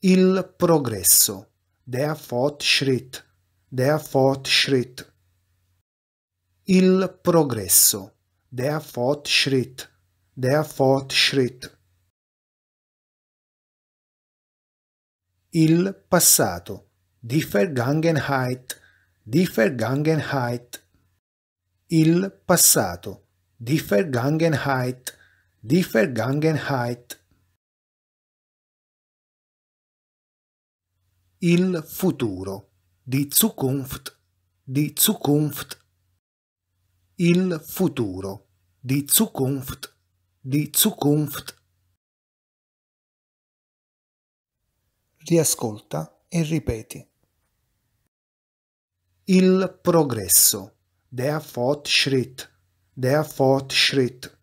il progresso. Der Fortschritt. Der Fortschritt. Il progresso. Der Fortschritt. Der Fortschritt. Il passato. Die Vergangenheit. Die Vergangenheit. Il passato. Die Vergangenheit. Die Vergangenheit. Il futuro. Die Zukunft. Die Zukunft. Il futuro. Die Zukunft. Die Zukunft. Riascolta e ripeti. Il progresso. Der Fortschritt. Der Fortschritt.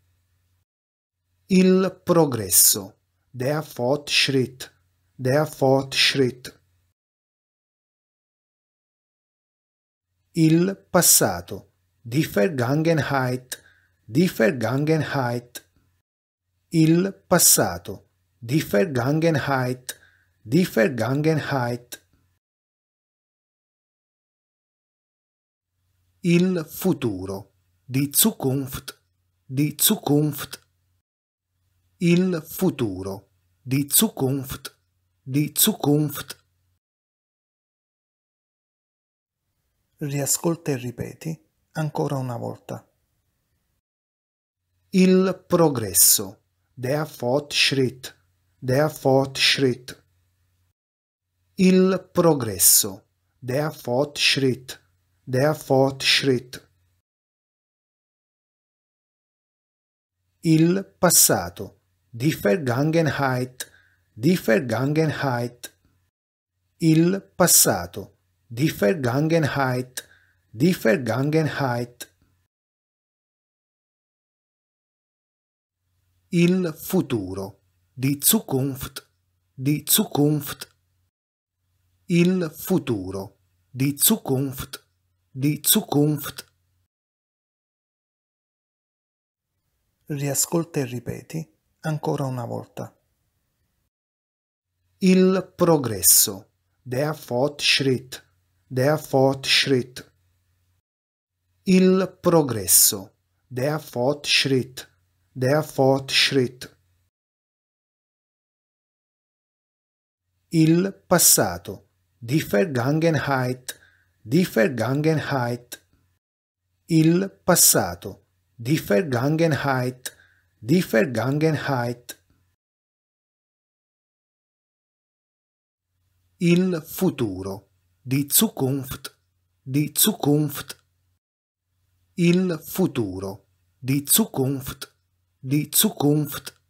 Il progresso. Der Fortschritt. Der Fortschritt. Il passato. Die Vergangenheit. Die Vergangenheit. Il passato. Die Vergangenheit. Die Vergangenheit. Il futuro. Die Zukunft. Die Zukunft. Il futuro. Die Zukunft. Die Zukunft. riascolta e ripeti ancora una volta. Il progresso, der Fortschritt, der Fortschritt. Il progresso, der Fortschritt, der Fortschritt. Il passato, die Vergangenheit, die Vergangenheit. Il passato, Die Vergangenheit, die Vergangenheit. Il futuro, die Zukunft, die Zukunft. Il futuro, die Zukunft, die Zukunft. Riascolta e ripeti ancora una volta. Il progresso, der Fortschritt der Fortschritt. Il progresso, der Fortschritt, der Fortschritt. Il passato, die Vergangenheit, die Vergangenheit. Il passato, die Vergangenheit, die Vergangenheit. Il futuro di Zukunft, di Zukunft. Il futuro, di Zukunft, di Zukunft.